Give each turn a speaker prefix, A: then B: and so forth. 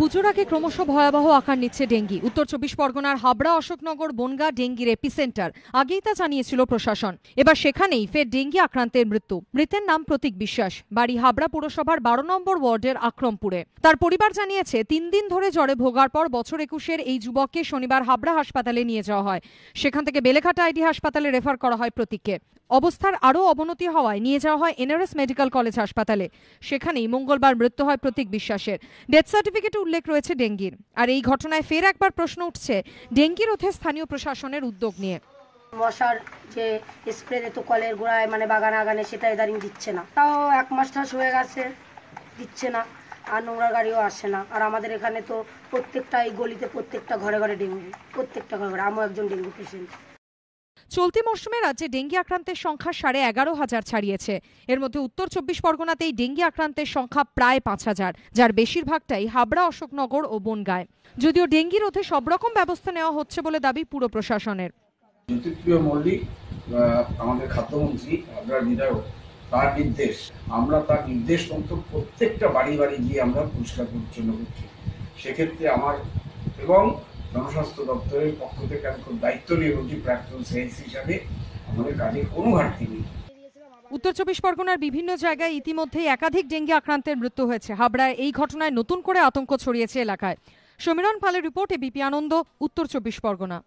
A: পুজোর আগে ক্রমশ ভয়াবহ আকার নিচ্ছে ডেঙ্গি উত্তর চব্বিশ পরগনার হাবড়া অশোকনগর বনগা ডেঙ্গির সেন্টার আগেই তা জানিয়েছিল প্রশাসন এবার সেখানেই ফের ডেঙ্গি আক্রান্তের মৃত্যু মৃতের নাম প্রতীক বিশ্বাস বাড়ি হাবড়া পুরসভার বারো নম্বর ওয়ার্ডের আক্রমপুরে তার পরিবার জানিয়েছে তিন দিন ধরে জ্বরে ভোগার পর বছর একুশের এই যুবককে শনিবার হাবড়া হাসপাতালে নিয়ে যাওয়া হয় সেখান থেকে বেলেঘাটা আইডি হাসপাতালে রেফার করা হয় প্রতীককে অবস্থার আরও অবনতি হওয়ায় নিয়ে যাওয়া হয় এনআরএস মেডিকেল কলেজ হাসপাতালে সেখানেই মঙ্গলবার মৃত্যু হয় প্রতীক বিশ্বাসের ডেথ সার্টিফিকেটে উল্লেখ রয়েছে ডেঙ্গির আর এই ঘটনায় ফের একবার প্রশ্ন উঠছে ডেঙ্গি রোধে স্থানীয় প্রশাসনের উদ্যোগ নিয়ে
B: মশার যে স্প্রে দিত কলের গোড়ায় মানে বাগান আগানে সেটা এদারিং দিচ্ছে না তাও এক মাস ঠাস হয়ে গেছে দিচ্ছে না আর নোংরা গাড়িও আসে না আর আমাদের এখানে তো প্রত্যেকটা এই গলিতে প্রত্যেকটা ঘরে ঘরে ডেঙ্গু প্রত্যেকটা ঘরে ঘরে আমিও একজন ডেঙ্গু পেশেন্ট চলতি মরশুমে
A: রাজ্যে ডেঙ্গি আক্রান্তের সংখ্যা সাড়ে এগারো হাজার ছাড়িয়েছে এর মধ্যে উত্তর চব্বিশ পরগনাতেই ডেঙ্গি আক্রান্তের সংখ্যা প্রায় পাঁচ হাজার যার বেশিরভাগটাই হাবড়া অশোকনগর ও বনগায় যদিও ডেঙ্গি রোধে সব রকম ব্যবস্থা নেওয়া হচ্ছে বলে দাবি পুরো প্রশাসনের
C: আমাদের খাদ্যমন্ত্রী হাবড়ার বিধায়ক তার নির্দেশ আমরা তার নির্দেশ প্রত্যেকটা বাড়ি বাড়ি গিয়ে আমরা পরিষ্কার পরিচ্ছন্ন করছি সেক্ষেত্রে আমার এবং জনস্বাস্থ্য দপ্তরের পক্ষ থেকে আমি খুব দায়িত্ব নিয়ে বলছি প্রাক্তন সেন্স হিসাবে আমাদের কাজে কোনো ঘাটতি নেই
A: উত্তর চব্বিশ পরগনার বিভিন্ন জায়গায় ইতিমধ্যে একাধিক ডেঙ্গি আক্রান্তের মৃত্যু হয়েছে হাবড়ায় এই ঘটনায় নতুন করে আতঙ্ক ছড়িয়েছে এলাকায় সমীরণ পালের রিপোর্টে বিপি আনন্দ উত্তর চব্বিশ পরগনা